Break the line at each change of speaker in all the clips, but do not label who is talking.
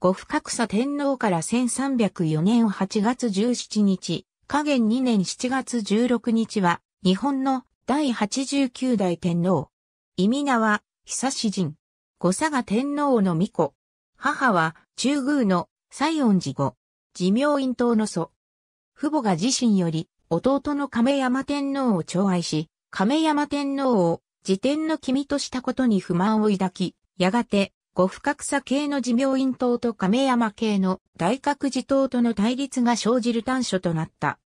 五深草天皇から1304年8月17日、下元2年7月16日は、日本の第89代天皇。意味名は、久志人。五佐賀天皇の御子。母は、中宮の西園寺後。寺明院党の祖。父母が自身より、弟の亀山天皇を寵愛し、亀山天皇を自天の君としたことに不満を抱き、やがて五格差系の寺明院党と亀山系の大覚寺党との対立が生じる端緒となった。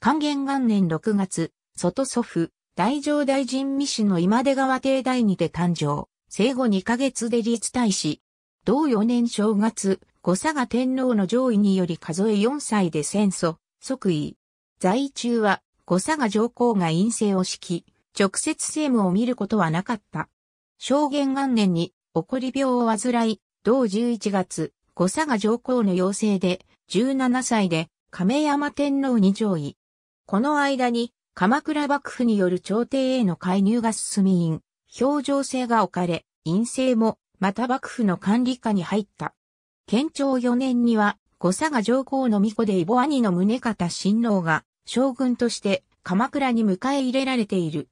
還元元年6月、外祖父、大乗大臣未死の今出川帝大にて誕生。生後2ヶ月で立大使。同4年正月、五佐賀天皇の上位により数え4歳で戦争、即位。在中は、五佐賀上皇が陰性を敷き、直接政務を見ることはなかった。正元元年に怒り病を患い、同11月、五佐賀上皇の要請で、17歳で亀山天皇に上位。この間に、鎌倉幕府による朝廷への介入が進み院、表情性が置かれ、院政も、また幕府の管理下に入った。県庁4年には、五佐賀上皇の御子で異母兄の宗方親王が、将軍として、鎌倉に迎え入れられている。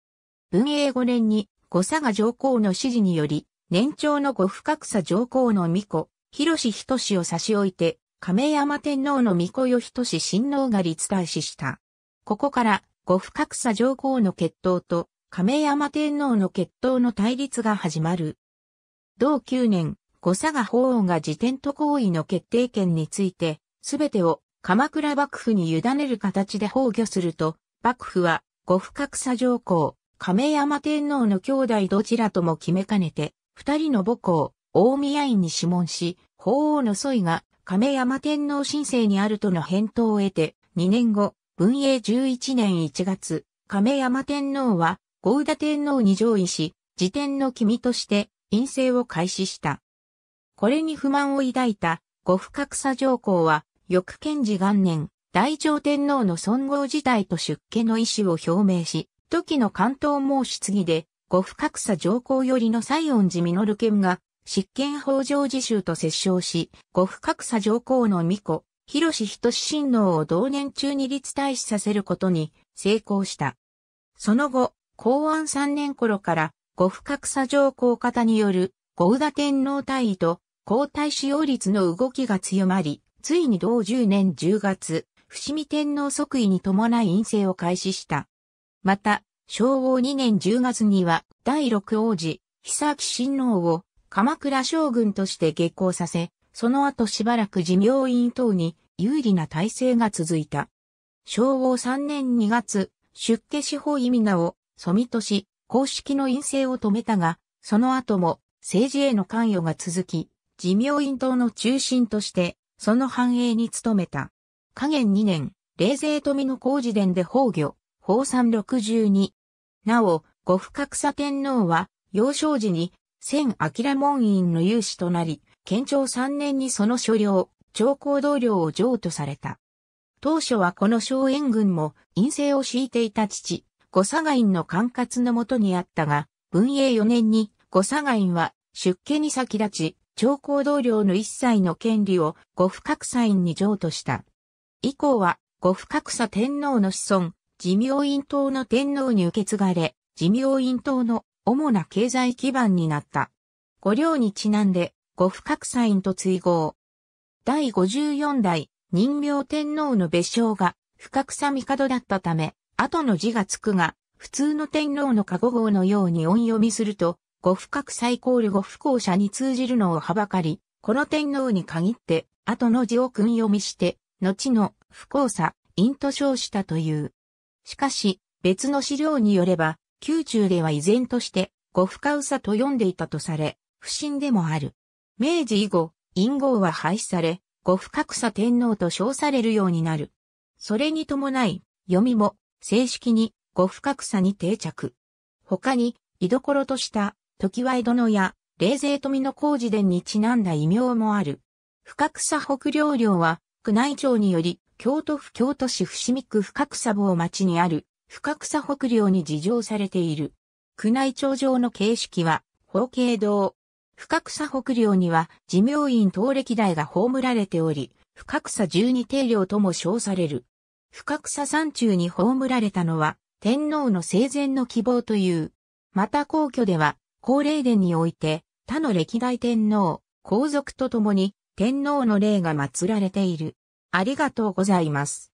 文永5年に、五佐賀上皇の指示により、年長の不深草上皇の御子、広志仁を差し置いて、亀山天皇の御子よ仁親王が立大使した。ここから、不深草上皇の決闘と、亀山天皇の決闘の対立が始まる。同9年、後佐賀法王が自転と行為の決定権について、すべてを鎌倉幕府に委ねる形で崩御すると、幕府は、不深草上皇、亀山天皇の兄弟どちらとも決めかねて、二人の母校、大宮院に諮問し、法皇の祖位が亀山天皇神聖にあるとの返答を得て、2年後、文永11年1月、亀山天皇は、合田天皇に上位し、辞典の君として、陰性を開始した。これに不満を抱いた、不格佐上皇は、翌賢治元年、大上天皇の尊号辞退と出家の意思を表明し、時の関東申し継ぎで、五不格差上皇よりの西恩寺実剣が、執権北条自習と折衝し、五不格差上皇の巫女、広志仁親王を同年中に立大使させることに成功した。その後、公安三年頃から、五不格差上皇方による、五宇田天皇退位と、皇太子擁立の動きが強まり、ついに同10年10月、伏見天皇即位に伴い院政を開始した。また、昭和2年10月には第六王子、久木親王を鎌倉将軍として下校させ、その後しばらく寺明院等に有利な体制が続いた。昭和3年2月、出家司法意味名を、そみとし、公式の陰性を止めたが、その後も政治への関与が続き、寺明院党の中心として、その繁栄に努めた。下元2年、冷泉富の工事殿で崩御、法三六十二。なお、五不格差天皇は、幼少時に、千明門院の有志となり、県庁三年にその所領、長江同僚を譲渡された。当初はこの小園軍も陰性を敷いていた父、五佐賀院の管轄のもとにあったが、文永四年に五佐賀院は出家に先立ち、長江同僚の一切の権利を五不格差院に譲渡した。以降は五不格差天皇の子孫、自明院党の天皇に受け継がれ、自明院党の主な経済基盤になった。五両にちなんで、五不覚差院と追合。第54代任明天皇の別称が不格差帝だったため、後の字がつくが、普通の天皇の過護号のように音読みすると、五不覚差イコール五不幸者に通じるのをはばかり、この天皇に限って、後の字を訓読みして、後の不幸差、陰と称したという。しかし、別の資料によれば、宮中では依然として、ご深うさと読んでいたとされ、不審でもある。明治以後、陰号は廃止され、ご深草天皇と称されるようになる。それに伴い、読みも、正式に、ご深草に定着。他に、居所とした、時は江戸のや、冷勢富の工事殿にちなんだ異名もある。深草北領領は、宮内庁により、京都府京都市伏見区深草坊町にある深草北領に事情されている。宮内庁上の形式は、法慶堂。深草北領には、寺明院東歴代が葬られており、深草十二定領とも称される。深草山中に葬られたのは、天皇の生前の希望という。また皇居では、高霊殿において、他の歴代天皇、皇族と共に、天皇の霊が祀られている。ありがとうございます。